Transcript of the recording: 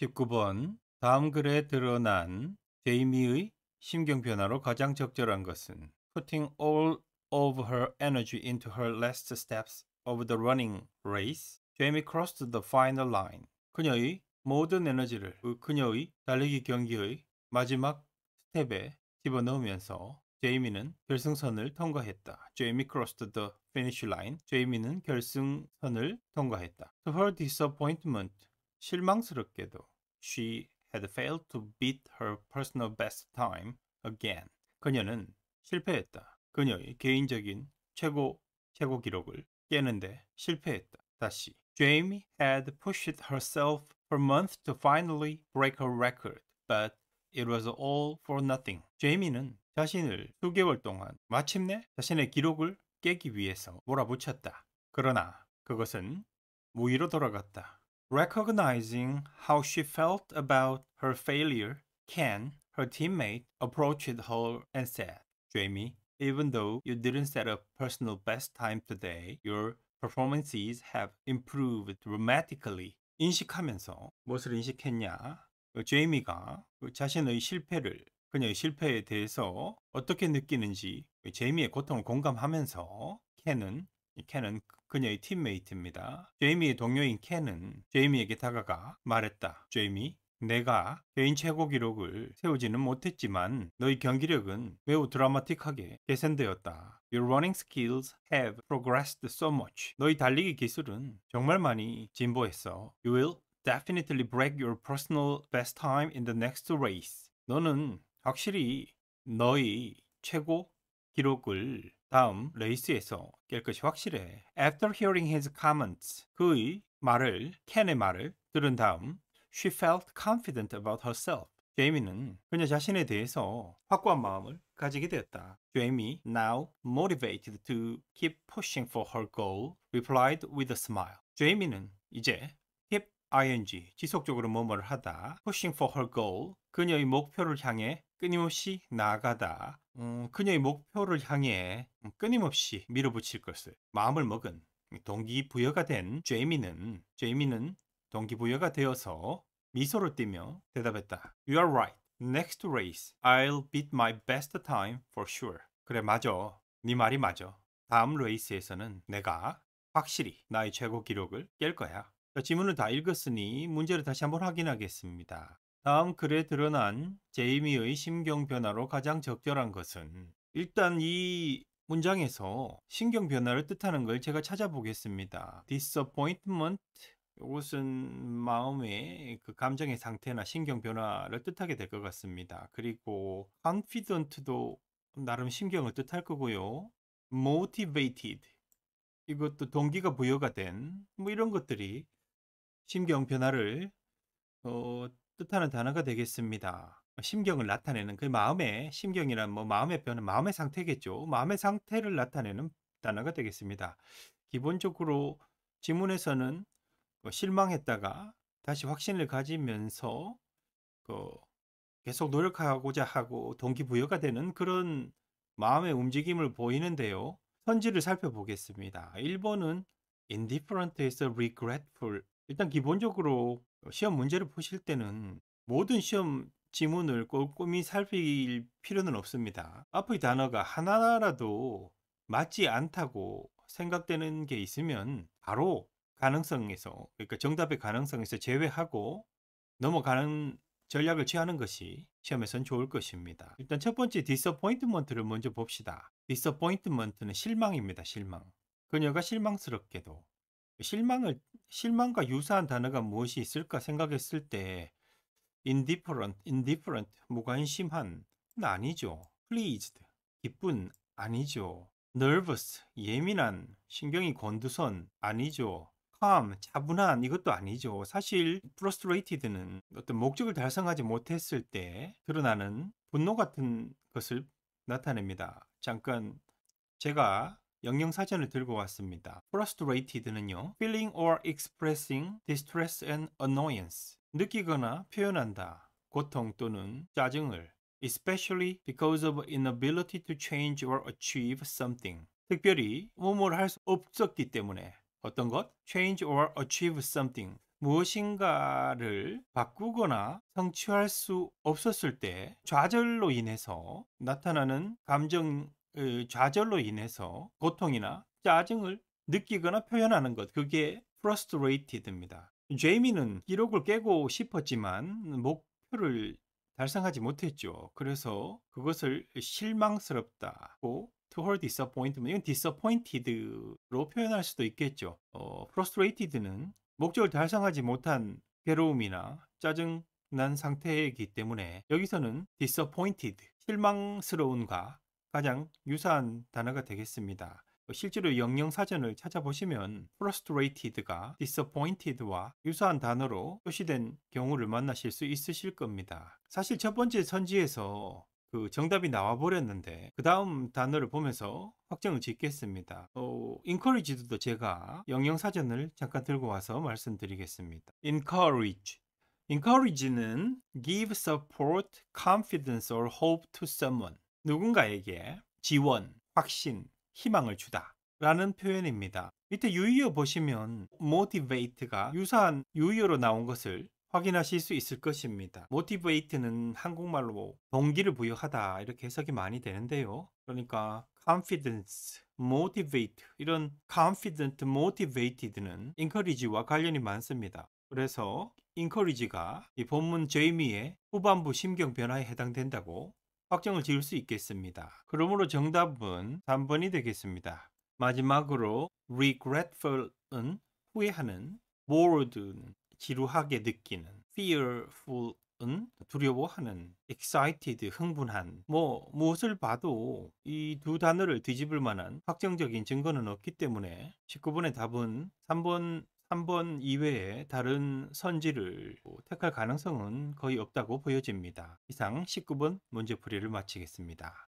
19번 다음 글에 드러난 제이미의 심경 변화로 가장 적절한 것은 putting all of her energy into her last steps of the running race, Jamie crossed the final line. 그녀의 모든 에너지를 그녀의 달리기 경기의 마지막 스텝에 집어넣으면서 제이미는 결승선을 통과했다. Jamie crossed the finish line. 제이미는 결승선을 통과했다. To her disappointment, 실망스럽게도 she had failed to beat her personal best time again. 그녀는 실패했다. 그녀의 개인적인 최고 최고 기록을 깨는데 실패했다. 다시 Jamie had pushed herself for months to finally break her record, but it was all for nothing. j a m i e 는 자신을 수개월 동안 마침내 자신의 기록을 깨기 위해서 몰아붙였다. 그러나 그것은 무위로 돌아갔다. Recognizing how she felt about her failure, Ken, her teammate, approached her and said, Jamie, even though you didn't set a personal best time today, your performances have improved dramatically. 인식하면서 무엇을 인식했냐? 제이미가 자신의 실패를 그녀의 실패에 대해서 어떻게 느끼는지 제이미의 고통을 공감하면서 켄은 켄은 그, 그녀의 팀메이트입니다. 제이미의 동료인 켄은 제이미에게 다가가 말했다. 제이미, 내가 개인 최고 기록을 세우지는 못했지만 너의 경기력은 매우 드라마틱하게 개선되었다. Your running skills have progressed so much. 너의 달리기 기술은 정말 많이 진보했어. You will definitely break your personal best time in the next race. 너는 확실히 너의 최고 기록을 다음 레이스에서 깰 것이 확실해. After hearing his comments, 그의 말을, 켄의 말을 들은 다음 she felt confident about herself. 제이미는 그녀 자신에 대해서 확고한 마음을 가지게 되었다. Jamie, now motivated to keep pushing for her goal, replied with a smile. 제이미는 이제 keep ing 지속적으로 뭐뭐를 하다 pushing for her goal 그녀의 목표를 향해 끊임없이 나아가다 음, 그녀의 목표를 향해 끊임없이 밀어붙일 것을 마음을 먹은 동기부여가 된 제이미는 제이미는 동기부여가 되어서 미소를 띠며 대답했다. You are right. Next race, I'll beat my best time for sure. 그래 맞아. 네 말이 맞아. 다음 레이스에서는 내가 확실히 나의 최고 기록을 깰 거야. 자, 지문을 다 읽었으니 문제를 다시 한번 확인하겠습니다. 다음 글에 드러난 제이미의 심경 변화로 가장 적절한 것은 일단 이 문장에서 신경 변화를 뜻하는 걸 제가 찾아보겠습니다. disappointment 이것은 마음의 그 감정의 상태나 신경 변화를 뜻하게 될 것 같습니다. 그리고 confident도 나름 신경을 뜻할 거고요. motivated 이것도 동기가 부여가 된 뭐 이런 것들이 신경 변화를 어, 뜻하는 단어가 되겠습니다. 심경을 나타내는 그 마음의 심경이란 뭐 마음의 변화, 마음의 상태겠죠. 마음의 상태를 나타내는 단어가 되겠습니다. 기본적으로 지문에서는 그 실망했다가 다시 확신을 가지면서 그 계속 노력하고자 하고 동기부여가 되는 그런 마음의 움직임을 보이는데요. 선지를 살펴보겠습니다. 1번은 indifferent 에서 regretful 일단 기본적으로 시험 문제를 보실 때는 모든 시험 지문을 꼼꼼히 살필 필요는 없습니다. 앞의 단어가 하나라도 맞지 않다고 생각되는 게 있으면 바로 가능성에서 그러니까 정답의 가능성에서 제외하고 넘어가는 전략을 취하는 것이 시험에선 좋을 것입니다. 일단 첫 번째 디서포인트먼트를 먼저 봅시다. 디서포인트먼트는 실망입니다. 실망. 그녀가 실망스럽게도 실망을 실망과 유사한 단어가 무엇이 있을까 생각했을 때 indifferent, indifferent, 무관심한 아니죠. pleased, 기쁜 아니죠. nervous, 예민한, 신경이 곤두선 아니죠. calm, 차분한 이것도 아니죠. 사실 frustrated는 어떤 목적을 달성하지 못했을 때 드러나는 분노 같은 것을 나타냅니다. 잠깐 제가 영영 사전을 들고 왔습니다. frustrated는요, feeling or expressing distress and annoyance. 느끼거나 표현한다. 고통 또는 짜증을. especially because of inability to change or achieve something. 특별히 뭐뭐를 할수 없었기 때문에 어떤 것? change or achieve something. 무엇인가를 바꾸거나 성취할 수 없었을 때 좌절로 인해서 나타나는 감정 어, 좌절로 인해서 고통이나 짜증을 느끼거나 표현하는 것 그게 frustrated입니다. 제이미는 기록을 깨고 싶었지만 목표를 달성하지 못했죠. 그래서 그것을 실망스럽다고 to her disappointment 이건 disappointed로 표현할 수도 있겠죠. 어, frustrated는 목적을 달성하지 못한 괴로움이나 짜증 난 상태이기 때문에 여기서는 disappointed 실망스러운가 가장 유사한 단어가 되겠습니다. 실제로 영영 사전을 찾아보시면 frustrated가 disappointed와 유사한 단어로 표시된 경우를 만나실 수 있으실 겁니다. 사실 첫 번째 선지에서 그 정답이 나와버렸는데 그 다음 단어를 보면서 확정을 짓겠습니다. 어, e n c o u r a g e 도 제가 영영사전을 잠깐 들고 와서 말씀드리겠습니다. encourage encourage는 give support, confidence or hope to someone 누군가에게 지원, 확신, 희망을 주다 라는 표현입니다. 밑에 유의어 보시면 motivate가 유사한 유의어로 나온 것을 확인하실 수 있을 것입니다. motivate는 한국말로 뭐 동기를 부여하다 이렇게 해석이 많이 되는데요. 그러니까 confidence, motivate 이런 confident, motivated는 encourage와 관련이 많습니다. 그래서 encourage가 이 본문 제이미의 후반부 심경 변화에 해당된다고 확정을 지을 수 있겠습니다. 그러므로 정답은 3번이 되겠습니다. 마지막으로 regretful은 후회하는, bored는 지루하게 느끼는, fearful은 두려워하는, excited 흥분한 뭐 무엇을 봐도 이 두 단어를 뒤집을 만한 확정적인 증거는 없기 때문에 19번의 답은 3번 한번 이외에 다른 선지를 뭐 택할 가능성은 거의 없다고 보여집니다. 이상 19번 문제풀이를 마치겠습니다.